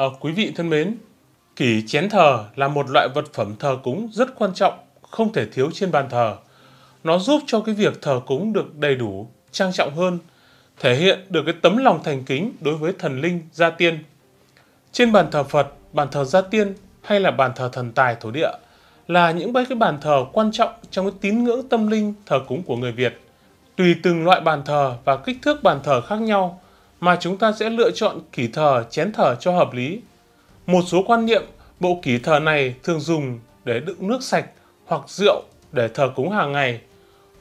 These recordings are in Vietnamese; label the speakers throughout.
Speaker 1: À, quý vị thân mến, kỷ chén thờ là một loại vật phẩm thờ cúng rất quan trọng, không thể thiếu trên bàn thờ. Nó giúp cho cái việc thờ cúng được đầy đủ, trang trọng hơn, thể hiện được cái tấm lòng thành kính đối với thần linh gia tiên. Trên bàn thờ Phật, bàn thờ gia tiên hay là bàn thờ thần tài thổ địa là những cái bàn thờ quan trọng trong cái tín ngưỡng tâm linh thờ cúng của người Việt. Tùy từng loại bàn thờ và kích thước bàn thờ khác nhau mà chúng ta sẽ lựa chọn kỷ thờ chén thờ cho hợp lý. Một số quan niệm bộ kỷ thờ này thường dùng để đựng nước sạch hoặc rượu để thờ cúng hàng ngày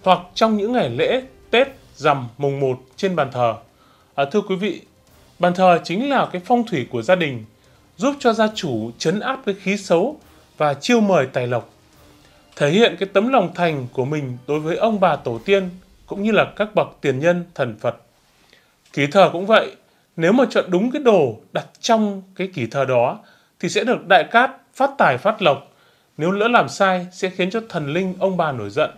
Speaker 1: hoặc trong những ngày lễ Tết rằm mùng 1 trên bàn thờ. À, thưa quý vị, bàn thờ chính là cái phong thủy của gia đình, giúp cho gia chủ chấn áp cái khí xấu và chiêu mời tài lộc. Thể hiện cái tấm lòng thành của mình đối với ông bà tổ tiên cũng như là các bậc tiền nhân thần Phật. Ký thờ cũng vậy, nếu mà chọn đúng cái đồ đặt trong cái ký thờ đó thì sẽ được đại cát phát tài phát lộc. Nếu lỡ làm sai sẽ khiến cho thần linh ông bà nổi giận.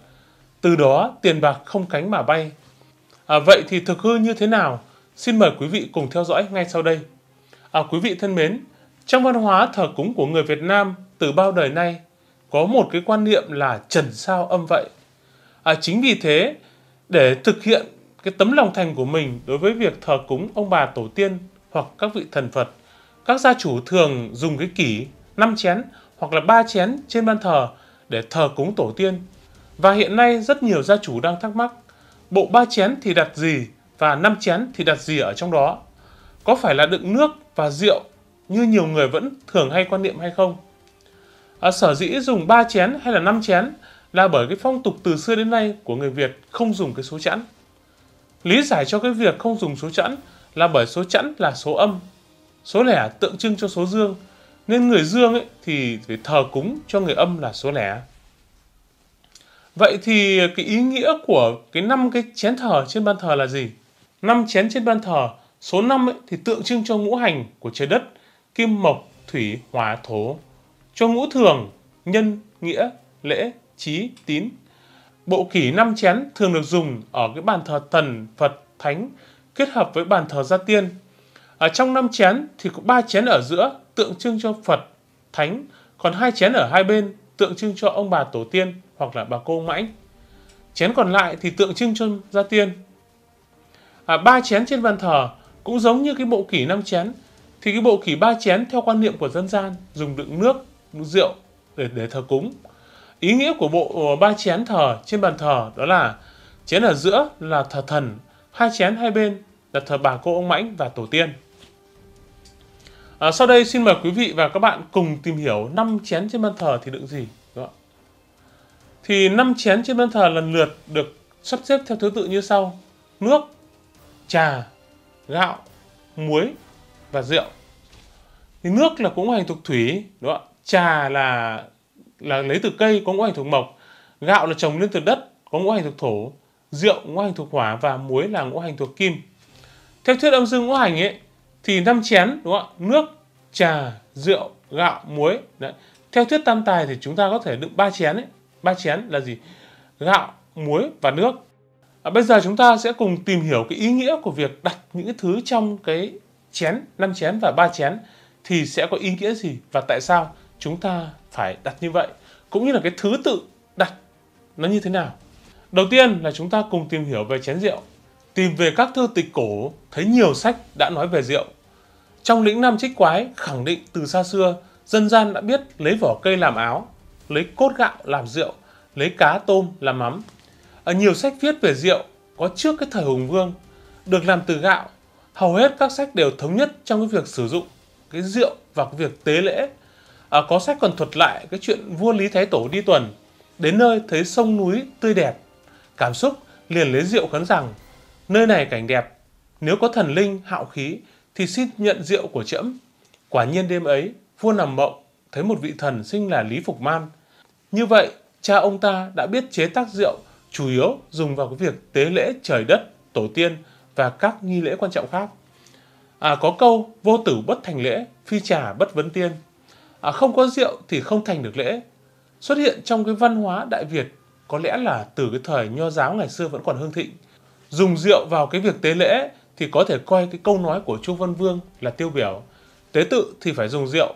Speaker 1: Từ đó tiền bạc không cánh mà bay. À, vậy thì thực hư như thế nào? Xin mời quý vị cùng theo dõi ngay sau đây. À, quý vị thân mến, trong văn hóa thờ cúng của người Việt Nam từ bao đời nay có một cái quan niệm là trần sao âm vậy. À, chính vì thế, để thực hiện cái tấm lòng thành của mình đối với việc thờ cúng ông bà tổ tiên hoặc các vị thần Phật. Các gia chủ thường dùng cái kỷ 5 chén hoặc là 3 chén trên ban thờ để thờ cúng tổ tiên. Và hiện nay rất nhiều gia chủ đang thắc mắc, bộ 3 chén thì đặt gì và 5 chén thì đặt gì ở trong đó? Có phải là đựng nước và rượu như nhiều người vẫn thường hay quan niệm hay không? À, sở dĩ dùng 3 chén hay là 5 chén là bởi cái phong tục từ xưa đến nay của người Việt không dùng cái số chẵn. Lý giải cho cái việc không dùng số chẵn là bởi số chẵn là số âm, số lẻ tượng trưng cho số dương, nên người dương ấy thì phải thờ cúng cho người âm là số lẻ. Vậy thì cái ý nghĩa của cái năm cái chén thờ trên ban thờ là gì? Năm chén trên ban thờ, số 5 ấy thì tượng trưng cho ngũ hành của trời đất, kim mộc, thủy, hỏa, thổ, cho ngũ thường, nhân, nghĩa, lễ, trí, tín, Bộ kỷ năm chén thường được dùng ở cái bàn thờ thần, Phật, Thánh kết hợp với bàn thờ gia tiên. Ở trong năm chén thì có ba chén ở giữa tượng trưng cho Phật, Thánh, còn hai chén ở hai bên tượng trưng cho ông bà tổ tiên hoặc là bà cô mãnh. Chén còn lại thì tượng trưng cho gia tiên. À, ba chén trên bàn thờ cũng giống như cái bộ kỷ năm chén thì cái bộ kỷ ba chén theo quan niệm của dân gian dùng đựng nước, đựng rượu để để thờ cúng. Ý nghĩa của bộ ờ, ba chén thờ trên bàn thờ đó là chén ở giữa là thờ thần, hai chén hai bên là thờ bà cô ông Mãnh và tổ tiên. À, sau đây xin mời quý vị và các bạn cùng tìm hiểu năm chén trên bàn thờ thì đựng gì. Thì năm chén trên bàn thờ lần lượt được sắp xếp theo thứ tự như sau. Nước, trà, gạo, muối và rượu. Thì nước là cũng hành thuộc thủy, đúng không? Trà là là lấy từ cây có ngũ hành thuộc mộc gạo là trồng lên từ đất có ngũ hành thuộc thổ rượu ngũ hành thuộc hỏa và muối là ngũ hành thuộc kim theo thuyết âm dương ngũ hành ấy thì năm chén đúng không ạ nước trà rượu gạo muối đấy theo thuyết tam tài thì chúng ta có thể đựng ba chén ấy ba chén là gì gạo muối và nước à, bây giờ chúng ta sẽ cùng tìm hiểu cái ý nghĩa của việc đặt những thứ trong cái chén năm chén và ba chén thì sẽ có ý nghĩa gì và tại sao chúng ta phải đặt như vậy cũng như là cái thứ tự đặt nó như thế nào đầu tiên là chúng ta cùng tìm hiểu về chén rượu tìm về các thư tịch cổ thấy nhiều sách đã nói về rượu trong lĩnh nam trích quái khẳng định từ xa xưa dân gian đã biết lấy vỏ cây làm áo lấy cốt gạo làm rượu lấy cá tôm làm mắm ở nhiều sách viết về rượu có trước cái thời hùng vương được làm từ gạo hầu hết các sách đều thống nhất trong cái việc sử dụng cái rượu và cái việc tế lễ à, có sách còn thuật lại cái chuyện vua Lý Thái Tổ đi tuần, đến nơi thấy sông núi tươi đẹp. Cảm xúc liền lấy rượu khấn rằng, nơi này cảnh đẹp, nếu có thần linh hạo khí thì xin nhận rượu của trẫm. Quả nhiên đêm ấy, vua nằm mộng, thấy một vị thần sinh là Lý Phục Man. Như vậy, cha ông ta đã biết chế tác rượu chủ yếu dùng vào cái việc tế lễ trời đất, tổ tiên và các nghi lễ quan trọng khác. À, có câu vô tử bất thành lễ, phi trà bất vấn tiên à, không có rượu thì không thành được lễ xuất hiện trong cái văn hóa Đại Việt có lẽ là từ cái thời nho giáo ngày xưa vẫn còn hương thịnh. Dùng rượu vào cái việc tế lễ thì có thể coi cái câu nói của Chu Văn Vương là tiêu biểu. Tế tự thì phải dùng rượu.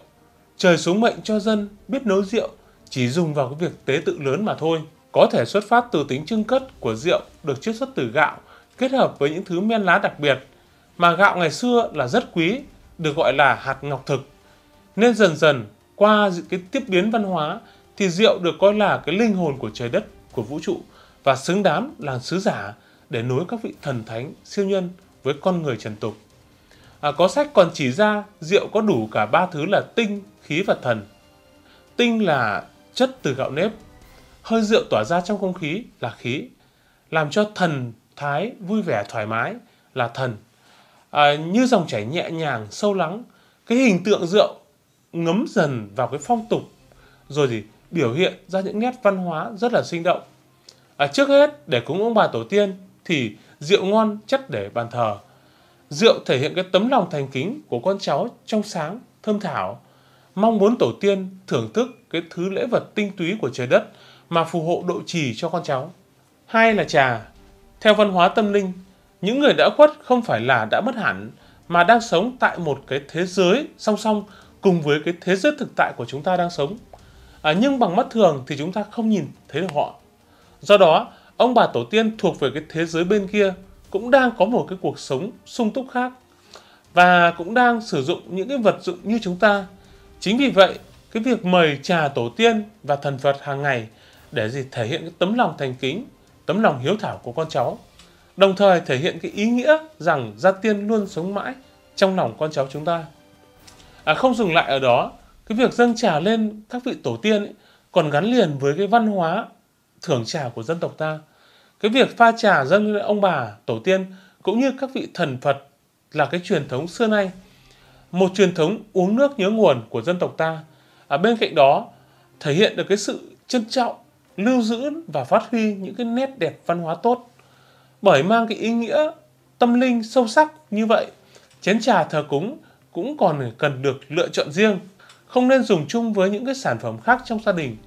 Speaker 1: Trời xuống mệnh cho dân biết nấu rượu chỉ dùng vào cái việc tế tự lớn mà thôi. Có thể xuất phát từ tính trưng cất của rượu được chiết xuất từ gạo kết hợp với những thứ men lá đặc biệt mà gạo ngày xưa là rất quý, được gọi là hạt ngọc thực. Nên dần dần qua cái tiếp biến văn hóa thì rượu được coi là cái linh hồn của trời đất, của vũ trụ và xứng đáng là sứ giả để nối các vị thần thánh, siêu nhân với con người trần tục. À, có sách còn chỉ ra rượu có đủ cả ba thứ là tinh, khí và thần. Tinh là chất từ gạo nếp, hơi rượu tỏa ra trong không khí là khí, làm cho thần thái vui vẻ thoải mái là thần. À, như dòng chảy nhẹ nhàng, sâu lắng, cái hình tượng rượu ngấm dần vào cái phong tục rồi thì biểu hiện ra những nét văn hóa rất là sinh động. À, trước hết để cúng ông bà tổ tiên thì rượu ngon chất để bàn thờ. Rượu thể hiện cái tấm lòng thành kính của con cháu trong sáng, thơm thảo, mong muốn tổ tiên thưởng thức cái thứ lễ vật tinh túy của trời đất mà phù hộ độ trì cho con cháu. Hai là trà. Theo văn hóa tâm linh, những người đã khuất không phải là đã mất hẳn mà đang sống tại một cái thế giới song song cùng với cái thế giới thực tại của chúng ta đang sống. À, nhưng bằng mắt thường thì chúng ta không nhìn thấy được họ. Do đó, ông bà tổ tiên thuộc về cái thế giới bên kia cũng đang có một cái cuộc sống sung túc khác và cũng đang sử dụng những cái vật dụng như chúng ta. Chính vì vậy, cái việc mời trà tổ tiên và thần Phật hàng ngày để gì thể hiện cái tấm lòng thành kính, tấm lòng hiếu thảo của con cháu. Đồng thời thể hiện cái ý nghĩa rằng gia tiên luôn sống mãi trong lòng con cháu chúng ta à, không dừng lại ở đó cái việc dâng trà lên các vị tổ tiên ấy, còn gắn liền với cái văn hóa thưởng trà của dân tộc ta cái việc pha trà dâng lên ông bà tổ tiên cũng như các vị thần phật là cái truyền thống xưa nay một truyền thống uống nước nhớ nguồn của dân tộc ta à, bên cạnh đó thể hiện được cái sự trân trọng lưu giữ và phát huy những cái nét đẹp văn hóa tốt bởi mang cái ý nghĩa tâm linh sâu sắc như vậy chén trà thờ cúng cũng còn cần được lựa chọn riêng, không nên dùng chung với những cái sản phẩm khác trong gia đình.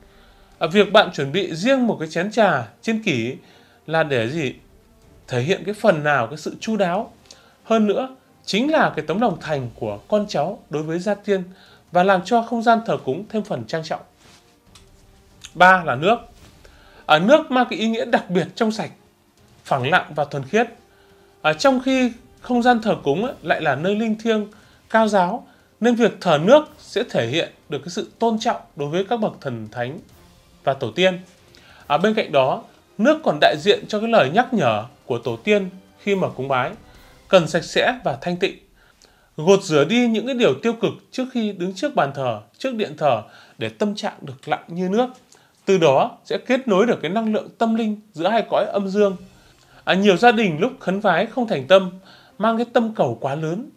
Speaker 1: À, việc bạn chuẩn bị riêng một cái chén trà trên kỷ là để gì? Thể hiện cái phần nào cái sự chu đáo. Hơn nữa, chính là cái tấm lòng thành của con cháu đối với gia tiên và làm cho không gian thờ cúng thêm phần trang trọng. Ba là nước. À, nước mang cái ý nghĩa đặc biệt trong sạch, phẳng lặng và thuần khiết. À, trong khi không gian thờ cúng ấy, lại là nơi linh thiêng cao giáo nên việc thờ nước sẽ thể hiện được cái sự tôn trọng đối với các bậc thần thánh và tổ tiên. À, bên cạnh đó, nước còn đại diện cho cái lời nhắc nhở của tổ tiên khi mà cúng bái, cần sạch sẽ và thanh tịnh. Gột rửa đi những cái điều tiêu cực trước khi đứng trước bàn thờ, trước điện thờ để tâm trạng được lặng như nước. Từ đó sẽ kết nối được cái năng lượng tâm linh giữa hai cõi âm dương. À, nhiều gia đình lúc khấn vái không thành tâm, mang cái tâm cầu quá lớn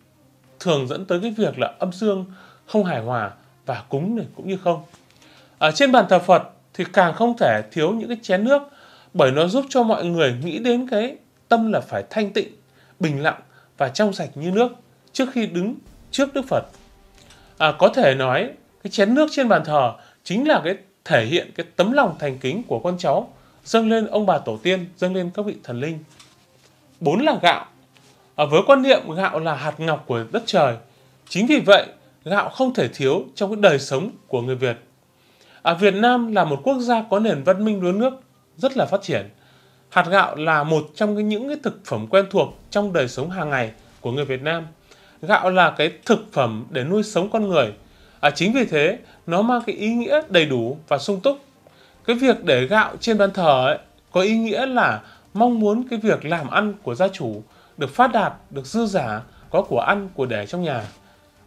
Speaker 1: thường dẫn tới cái việc là âm dương không hài hòa và cúng này cũng như không. Ở trên bàn thờ Phật thì càng không thể thiếu những cái chén nước bởi nó giúp cho mọi người nghĩ đến cái tâm là phải thanh tịnh, bình lặng và trong sạch như nước trước khi đứng trước Đức Phật. À, có thể nói cái chén nước trên bàn thờ chính là cái thể hiện cái tấm lòng thành kính của con cháu dâng lên ông bà tổ tiên, dâng lên các vị thần linh. Bốn là gạo à, với quan niệm gạo là hạt ngọc của đất trời chính vì vậy gạo không thể thiếu trong cái đời sống của người Việt à, Việt Nam là một quốc gia có nền văn minh lúa nước rất là phát triển hạt gạo là một trong những cái thực phẩm quen thuộc trong đời sống hàng ngày của người Việt Nam gạo là cái thực phẩm để nuôi sống con người à, chính vì thế nó mang cái ý nghĩa đầy đủ và sung túc cái việc để gạo trên bàn thờ ấy, có ý nghĩa là mong muốn cái việc làm ăn của gia chủ được phát đạt, được dư giả, có của ăn, của để trong nhà.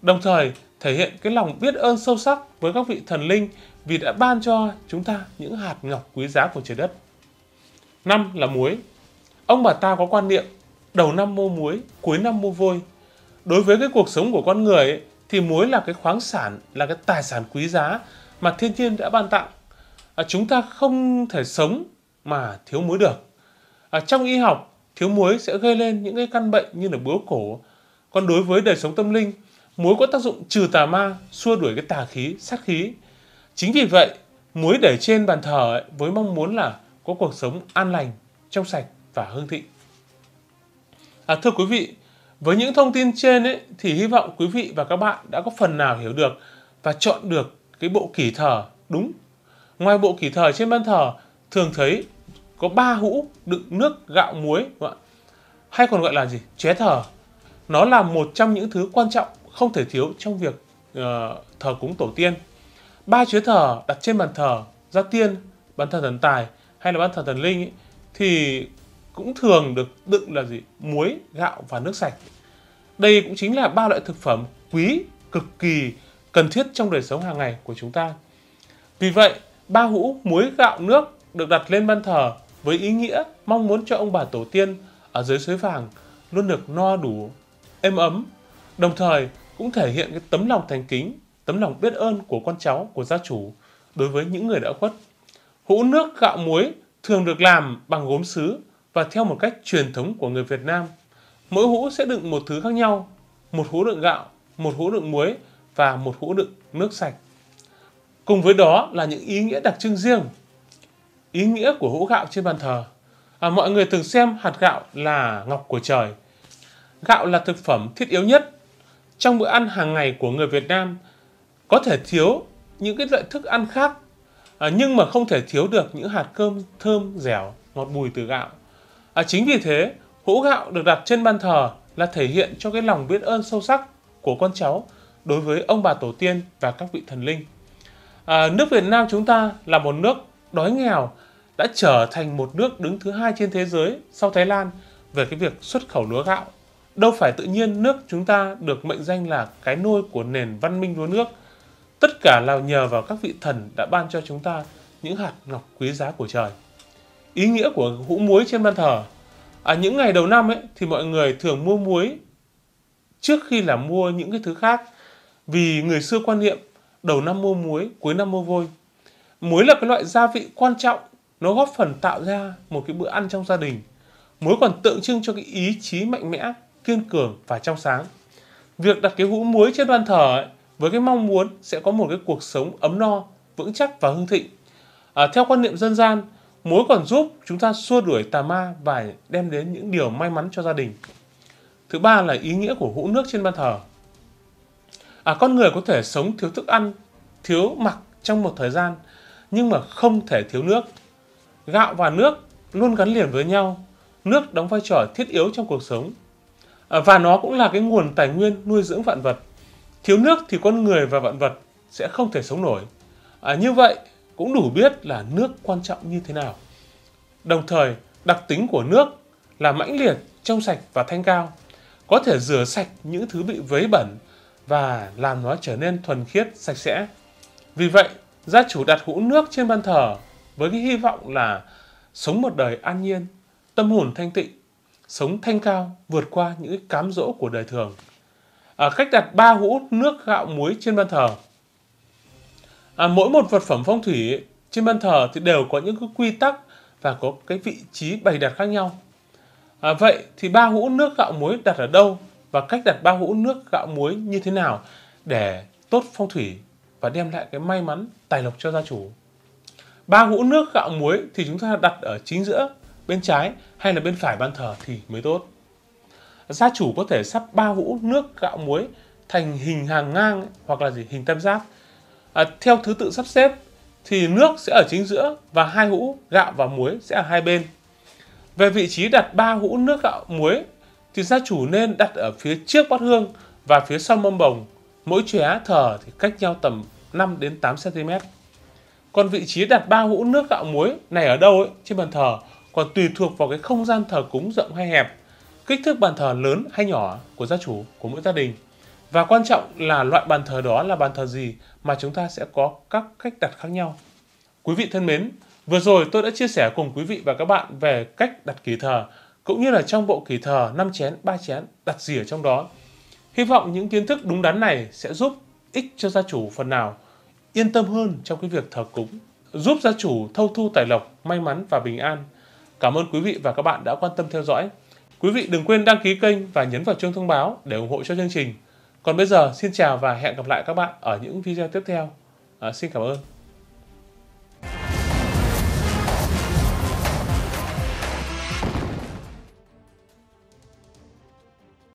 Speaker 1: Đồng thời, thể hiện cái lòng biết ơn sâu sắc với các vị thần linh vì đã ban cho chúng ta những hạt ngọc quý giá của trời đất. Năm là muối. Ông bà ta có quan niệm đầu năm mua muối, cuối năm mua vôi. Đối với cái cuộc sống của con người ấy, thì muối là cái khoáng sản, là cái tài sản quý giá mà thiên nhiên đã ban tặng. À, chúng ta không thể sống mà thiếu muối được. À, trong y học thiếu muối sẽ gây lên những cái căn bệnh như là bướu cổ. Còn đối với đời sống tâm linh, muối có tác dụng trừ tà ma, xua đuổi cái tà khí, sát khí. Chính vì vậy, muối để trên bàn thờ ấy, với mong muốn là có cuộc sống an lành, trong sạch và hương thịnh. À, thưa quý vị, với những thông tin trên ấy, thì hy vọng quý vị và các bạn đã có phần nào hiểu được và chọn được cái bộ kỷ thờ đúng. Ngoài bộ kỷ thờ trên bàn thờ, thường thấy có ba hũ đựng nước gạo muối đúng không hay còn gọi là gì ché thờ nó là một trong những thứ quan trọng không thể thiếu trong việc uh, thờ cúng tổ tiên ba ché thờ đặt trên bàn thờ gia tiên bàn thờ thần tài hay là bàn thờ thần linh ấy, thì cũng thường được đựng là gì muối gạo và nước sạch đây cũng chính là ba loại thực phẩm quý cực kỳ cần thiết trong đời sống hàng ngày của chúng ta vì vậy ba hũ muối gạo nước được đặt lên bàn thờ với ý nghĩa mong muốn cho ông bà tổ tiên ở dưới suối vàng luôn được no đủ, êm ấm, đồng thời cũng thể hiện cái tấm lòng thành kính, tấm lòng biết ơn của con cháu, của gia chủ đối với những người đã khuất. Hũ nước gạo muối thường được làm bằng gốm sứ và theo một cách truyền thống của người Việt Nam. Mỗi hũ sẽ đựng một thứ khác nhau, một hũ đựng gạo, một hũ đựng muối và một hũ đựng nước sạch. Cùng với đó là những ý nghĩa đặc trưng riêng ý nghĩa của hũ gạo trên bàn thờ. À, mọi người thường xem hạt gạo là ngọc của trời. Gạo là thực phẩm thiết yếu nhất trong bữa ăn hàng ngày của người Việt Nam. Có thể thiếu những cái loại thức ăn khác, à, nhưng mà không thể thiếu được những hạt cơm thơm dẻo, ngọt bùi từ gạo. À, chính vì thế, hũ gạo được đặt trên bàn thờ là thể hiện cho cái lòng biết ơn sâu sắc của con cháu đối với ông bà tổ tiên và các vị thần linh. À, nước Việt Nam chúng ta là một nước đói nghèo đã trở thành một nước đứng thứ hai trên thế giới sau Thái Lan về cái việc xuất khẩu lúa gạo. Đâu phải tự nhiên nước chúng ta được mệnh danh là cái nôi của nền văn minh lúa nước. Tất cả là nhờ vào các vị thần đã ban cho chúng ta những hạt ngọc quý giá của trời. Ý nghĩa của hũ muối trên ban thờ. À, những ngày đầu năm ấy thì mọi người thường mua muối trước khi là mua những cái thứ khác vì người xưa quan niệm đầu năm mua muối, cuối năm mua vôi. Muối là cái loại gia vị quan trọng nó góp phần tạo ra một cái bữa ăn trong gia đình muối còn tượng trưng cho cái ý chí mạnh mẽ kiên cường và trong sáng việc đặt cái hũ muối trên bàn thờ ấy, với cái mong muốn sẽ có một cái cuộc sống ấm no vững chắc và hưng thịnh à, theo quan niệm dân gian muối còn giúp chúng ta xua đuổi tà ma và đem đến những điều may mắn cho gia đình thứ ba là ý nghĩa của hũ nước trên bàn thờ à, con người có thể sống thiếu thức ăn thiếu mặc trong một thời gian nhưng mà không thể thiếu nước Gạo và nước luôn gắn liền với nhau, nước đóng vai trò thiết yếu trong cuộc sống. À, và nó cũng là cái nguồn tài nguyên nuôi dưỡng vạn vật. Thiếu nước thì con người và vạn vật sẽ không thể sống nổi. À, như vậy cũng đủ biết là nước quan trọng như thế nào. Đồng thời, đặc tính của nước là mãnh liệt, trong sạch và thanh cao, có thể rửa sạch những thứ bị vấy bẩn và làm nó trở nên thuần khiết, sạch sẽ. Vì vậy, gia chủ đặt hũ nước trên ban thờ với cái hy vọng là sống một đời an nhiên, tâm hồn thanh tịnh, sống thanh cao, vượt qua những cái cám dỗ của đời thường. À, cách đặt ba hũ nước gạo muối trên bàn thờ. À, mỗi một vật phẩm phong thủy trên bàn thờ thì đều có những cái quy tắc và có cái vị trí bày đặt khác nhau. À, vậy thì ba hũ nước gạo muối đặt ở đâu và cách đặt ba hũ nước gạo muối như thế nào để tốt phong thủy và đem lại cái may mắn tài lộc cho gia chủ ba hũ nước gạo muối thì chúng ta đặt ở chính giữa bên trái hay là bên phải ban thờ thì mới tốt gia chủ có thể sắp ba hũ nước gạo muối thành hình hàng ngang hoặc là gì hình tam giác à, theo thứ tự sắp xếp thì nước sẽ ở chính giữa và hai hũ gạo và muối sẽ ở hai bên về vị trí đặt ba hũ nước gạo muối thì gia chủ nên đặt ở phía trước bát hương và phía sau mâm bồng mỗi chóe thờ thì cách nhau tầm 5 đến 8 cm còn vị trí đặt ba hũ nước gạo muối này ở đâu ấy trên bàn thờ còn tùy thuộc vào cái không gian thờ cúng rộng hay hẹp kích thước bàn thờ lớn hay nhỏ của gia chủ của mỗi gia đình và quan trọng là loại bàn thờ đó là bàn thờ gì mà chúng ta sẽ có các cách đặt khác nhau quý vị thân mến vừa rồi tôi đã chia sẻ cùng quý vị và các bạn về cách đặt kỳ thờ cũng như là trong bộ kỳ thờ 5 chén, 3 chén đặt gì ở trong đó. Hy vọng những kiến thức đúng đắn này sẽ giúp ích cho gia chủ phần nào yên tâm hơn trong cái việc thờ cúng, giúp gia chủ thâu thu tài lộc, may mắn và bình an. Cảm ơn quý vị và các bạn đã quan tâm theo dõi. Quý vị đừng quên đăng ký kênh và nhấn vào chuông thông báo để ủng hộ cho chương trình. Còn bây giờ, xin chào và hẹn gặp lại các bạn ở những video tiếp theo. À, xin cảm ơn.